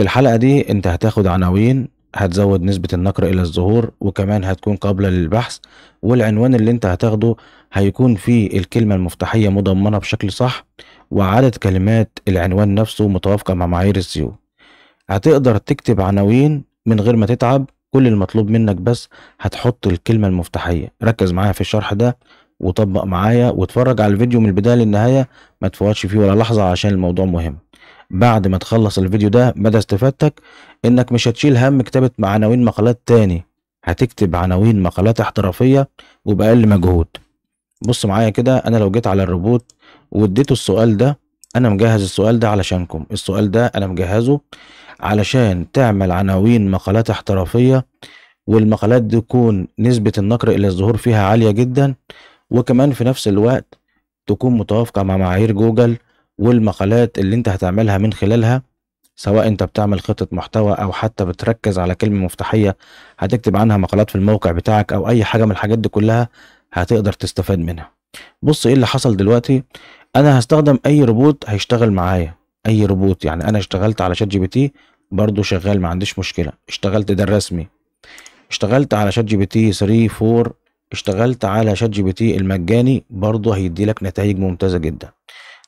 في الحلقة دي انت هتاخد عناوين هتزود نسبة النقر إلى الظهور وكمان هتكون قابلة للبحث والعنوان اللي انت هتاخده هيكون فيه الكلمة المفتاحية مضمنة بشكل صح وعدد كلمات العنوان نفسه متوافقة مع معايير السيو هتقدر تكتب عناوين من غير ما تتعب كل المطلوب منك بس هتحط الكلمة المفتاحية ركز معايا في الشرح ده وطبق معايا واتفرج على الفيديو من البداية للنهاية ما تفوتش فيه ولا لحظة عشان الموضوع مهم بعد ما تخلص الفيديو ده مدى استفادتك انك مش هتشيل هم كتابة عناوين مقالات تاني هتكتب عناوين مقالات احترافية وبأقل مجهود بص معايا كده انا لو جيت على الروبوت واديته السؤال ده انا مجهز السؤال ده علشانكم السؤال ده انا مجهزه علشان تعمل عناوين مقالات احترافية والمقالات دي تكون نسبة النقر الى الظهور فيها عالية جدا وكمان في نفس الوقت تكون متوافقة مع معايير جوجل والمقالات اللي انت هتعملها من خلالها سواء انت بتعمل خطة محتوى او حتى بتركز على كلمة مفتاحية هتكتب عنها مقالات في الموقع بتاعك او اي حاجة من الحاجات دي كلها هتقدر تستفاد منها بص ايه اللي حصل دلوقتي انا هستخدم اي روبوت هيشتغل معايا اي روبوت يعني انا اشتغلت على شات جي بي تي برضو شغال ما عنديش مشكلة اشتغلت ده الرسمي اشتغلت على شات جي بي تي 3 4 اشتغلت على شات جي بي تي المجاني برضو هيدي لك نتائج ممتازة جدا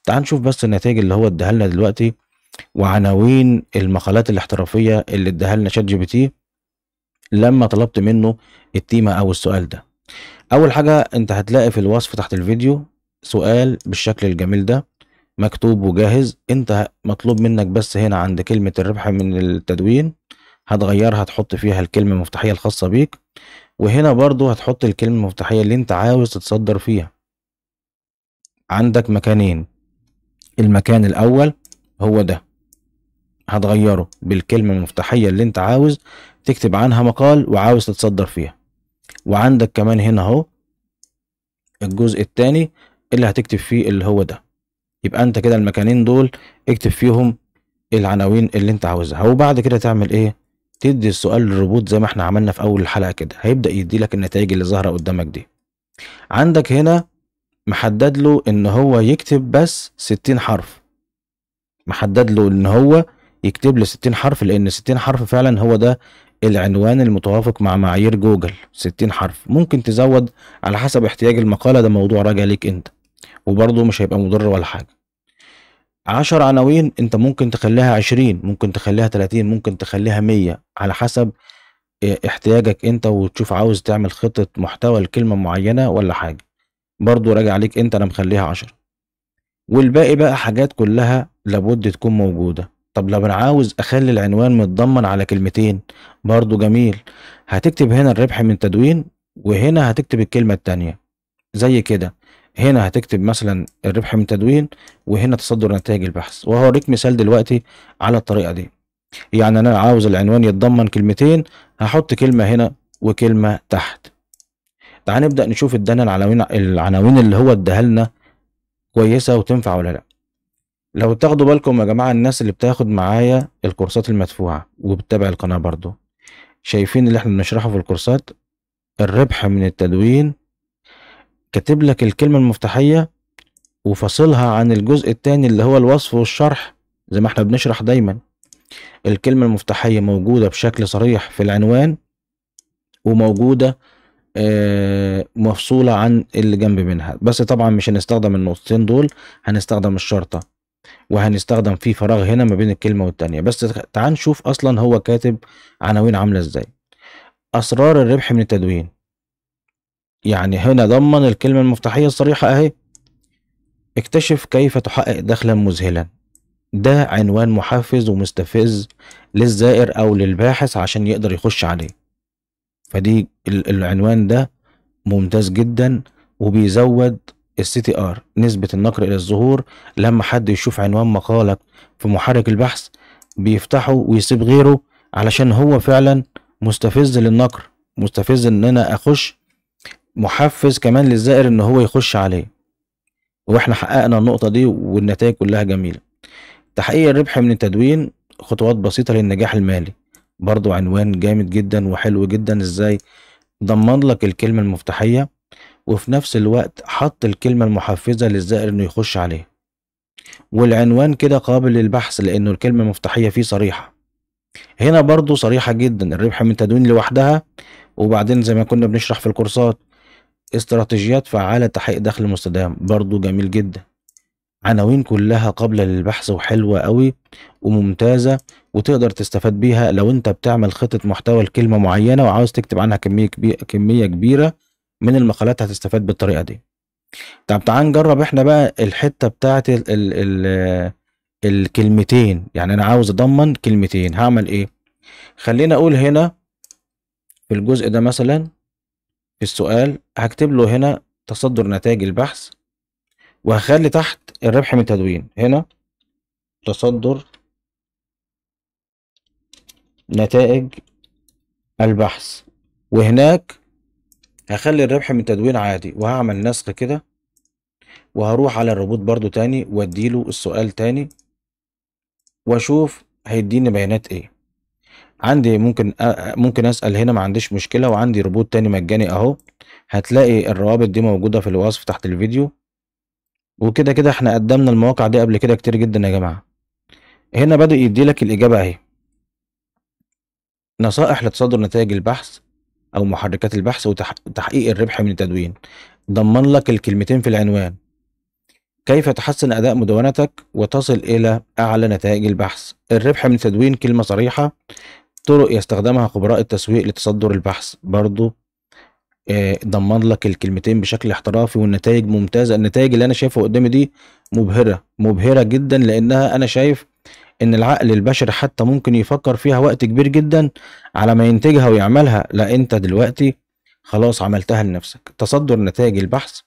تعال نشوف بس النتائج اللي هو اداها لنا دلوقتي وعناوين المقالات الاحترافيه اللي اداها لنا شات جي بي تي لما طلبت منه التيمه او السؤال ده اول حاجه انت هتلاقي في الوصف تحت الفيديو سؤال بالشكل الجميل ده مكتوب وجاهز انت مطلوب منك بس هنا عند كلمه الربح من التدوين هتغيرها تحط فيها الكلمه المفتاحيه الخاصه بيك وهنا برضو هتحط الكلمه المفتاحيه اللي انت عاوز تتصدر فيها عندك مكانين المكان الاول هو ده هتغيره بالكلمة المفتاحية اللي انت عاوز تكتب عنها مقال وعاوز تتصدر فيها وعندك كمان هنا اهو الجزء التاني اللي هتكتب فيه اللي هو ده يبقى انت كده المكانين دول اكتب فيهم العناوين اللي انت عاوزها وبعد كده تعمل ايه تدي السؤال للروبوت زي ما احنا عملنا في اول الحلقة كده هيبدأ يدي لك النتائج اللي ظاهرة قدامك دي عندك هنا محدد له ان هو يكتب بس ستين حرف محدد له ان هو يكتب لي ستين حرف لان ستين حرف فعلا هو ده العنوان المتوافق مع معايير جوجل ستين حرف ممكن تزود على حسب احتياج المقالة ده موضوع راجع ليك انت وبرضه مش هيبقى مضر ولا حاجة عشر عناوين انت ممكن تخليها عشرين ممكن تخليها تلاتين ممكن تخليها مية على حسب آه، احتياجك انت وتشوف عاوز تعمل خطة محتوى لكلمة معينة ولا حاجة برضو راجع عليك انت انا مخليها عشرة والباقي بقى حاجات كلها لابد تكون موجودة طب لو انا عاوز اخلي العنوان متضمن على كلمتين برضو جميل هتكتب هنا الربح من تدوين وهنا هتكتب الكلمة التانية زي كده هنا هتكتب مثلا الربح من تدوين وهنا تصدر نتائج البحث وهوريك مثال دلوقتي على الطريقة دي يعني انا عاوز العنوان يتضمن كلمتين هحط كلمة هنا وكلمة تحت تعال نبدا نشوف ادانا العناوين العناوين اللي هو اداها لنا كويسه وتنفع ولا لا لو تاخدوا بالكم يا جماعه الناس اللي بتاخد معايا الكورسات المدفوعه وبتتابع القناه برضو شايفين اللي احنا بنشرحه في الكورسات الربح من التدوين كاتب لك الكلمه المفتاحيه وفاصلها عن الجزء الثاني اللي هو الوصف والشرح زي ما احنا بنشرح دايما الكلمه المفتاحيه موجوده بشكل صريح في العنوان وموجوده آه، مفصولة عن اللي جنب منها بس طبعا مش هنستخدم النقطتين دول هنستخدم الشرطة وهنستخدم في فراغ هنا ما بين الكلمة والتانية بس تعال نشوف أصلا هو كاتب عناوين عاملة ازاي أسرار الربح من التدوين يعني هنا ضمن الكلمة المفتاحية الصريحة أهي اكتشف كيف تحقق دخلا مذهلا ده عنوان محفز ومستفز للزائر أو للباحث عشان يقدر يخش عليه فدي العنوان ده ممتاز جدا وبيزود السي ار نسبة النقر الى الظهور لما حد يشوف عنوان مقالك في محرك البحث بيفتحه ويسيب غيره علشان هو فعلا مستفز للنقر مستفز ان انا اخش محفز كمان للزائر ان هو يخش عليه واحنا حققنا النقطة دي والنتائج كلها جميلة تحقيق الربح من التدوين خطوات بسيطة للنجاح المالي برضو عنوان جامد جدا وحلو جدا ازاي ضمن لك الكلمة المفتاحية وفي نفس الوقت حط الكلمة المحفزة للزائر انه يخش عليه والعنوان كده قابل للبحث لانه الكلمة المفتاحية فيه صريحة هنا برضو صريحة جدا الربح من تدوين لوحدها وبعدين زي ما كنا بنشرح في الكورسات استراتيجيات فعالة تحقيق دخل مستدام برضو جميل جدا عناوين كلها قابلة للبحث وحلوة قوي وممتازة وتقدر تستفاد بيها لو انت بتعمل خطة محتوى لكلمة معينة وعاوز تكتب عنها كمية كبيرة, كمية كبيرة من المقالات هتستفاد بالطريقة دي طب تعال نجرب احنا بقى الحتة بتاعت ال ال ال الكلمتين يعني انا عاوز اضمن كلمتين هعمل ايه خلينا اقول هنا في الجزء ده مثلا في السؤال هكتب له هنا تصدر نتائج البحث وهخلي تحت الربح من تدوين هنا تصدر نتائج البحث وهناك هخلي الربح من تدوين عادي وهعمل نسخ كده وهروح على الروبوت برضو تاني واديله السؤال تاني واشوف هيديني بيانات ايه عندي ممكن أ... آه، آه، ممكن اسال هنا ما عنديش مشكله وعندي روبوت تاني مجاني اهو هتلاقي الروابط دي موجوده في الوصف تحت الفيديو وكده كده احنا قدمنا المواقع دي قبل كده كتير جدا يا جماعة هنا بدأ يديلك الإجابة أهي نصائح لتصدر نتائج البحث أو محركات البحث وتحقيق الربح من التدوين ضمن لك الكلمتين في العنوان كيف تحسن أداء مدونتك وتصل إلى أعلى نتائج البحث الربح من التدوين كلمة صريحة طرق يستخدمها خبراء التسويق لتصدر البحث برضو ضمن آه، لك الكلمتين بشكل احترافي والنتائج ممتازه النتائج اللي انا شايفها قدامي دي مبهره مبهره جدا لانها انا شايف ان العقل البشري حتى ممكن يفكر فيها وقت كبير جدا على ما ينتجها ويعملها لا انت دلوقتي خلاص عملتها لنفسك تصدر نتائج البحث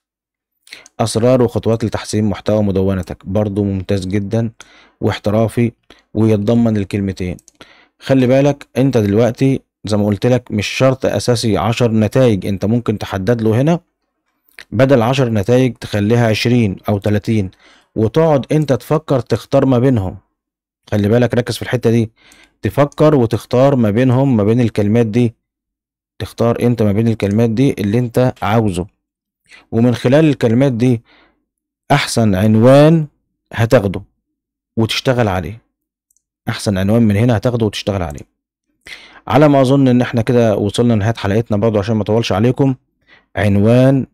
اسرار وخطوات لتحسين محتوى مدونتك برضو ممتاز جدا واحترافي ويتضمن الكلمتين خلي بالك انت دلوقتي زي ما قلت لك مش شرط اساسي عشر نتائج انت ممكن تحدد له هنا بدل عشر نتائج تخليها عشرين او تلاتين وتقعد انت تفكر تختار ما بينهم خلي بالك ركز في الحتة دي تفكر وتختار ما بينهم ما بين الكلمات دي تختار انت ما بين الكلمات دي اللي انت عاوزه ومن خلال الكلمات دي احسن عنوان هتاخده وتشتغل عليه احسن عنوان من هنا هتاخده وتشتغل عليه على ما اظن ان احنا كده وصلنا لنهايه حلقتنا برضو عشان ما اطولش عليكم عنوان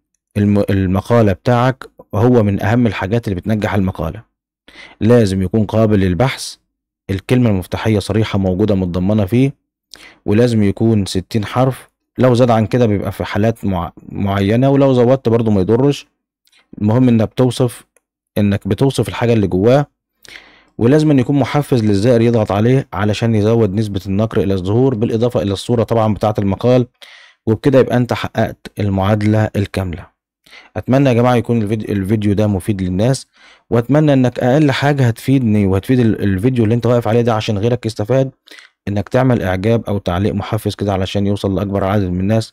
المقاله بتاعك هو من اهم الحاجات اللي بتنجح المقاله لازم يكون قابل للبحث الكلمه المفتاحيه صريحه موجوده متضمنه فيه ولازم يكون ستين حرف لو زاد عن كده بيبقى في حالات مع... معينه ولو زودت برضو ما يضرش المهم انك بتوصف انك بتوصف الحاجه اللي جواه ولازم أن يكون محفز للزائر يضغط عليه علشان يزود نسبة النقر إلى الظهور بالإضافة إلى الصورة طبعا بتاعة المقال وبكده يبقى أنت حققت المعادلة الكاملة أتمنى يا جماعة يكون الفيديو, ده مفيد للناس وأتمنى أنك أقل حاجة هتفيدني وهتفيد الفيديو اللي أنت واقف عليه ده عشان غيرك يستفاد إنك تعمل إعجاب أو تعليق محفز كده علشان يوصل لأكبر عدد من الناس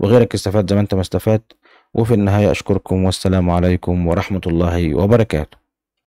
وغيرك يستفاد زي ما أنت ما استفدت وفي النهاية أشكركم والسلام عليكم ورحمة الله وبركاته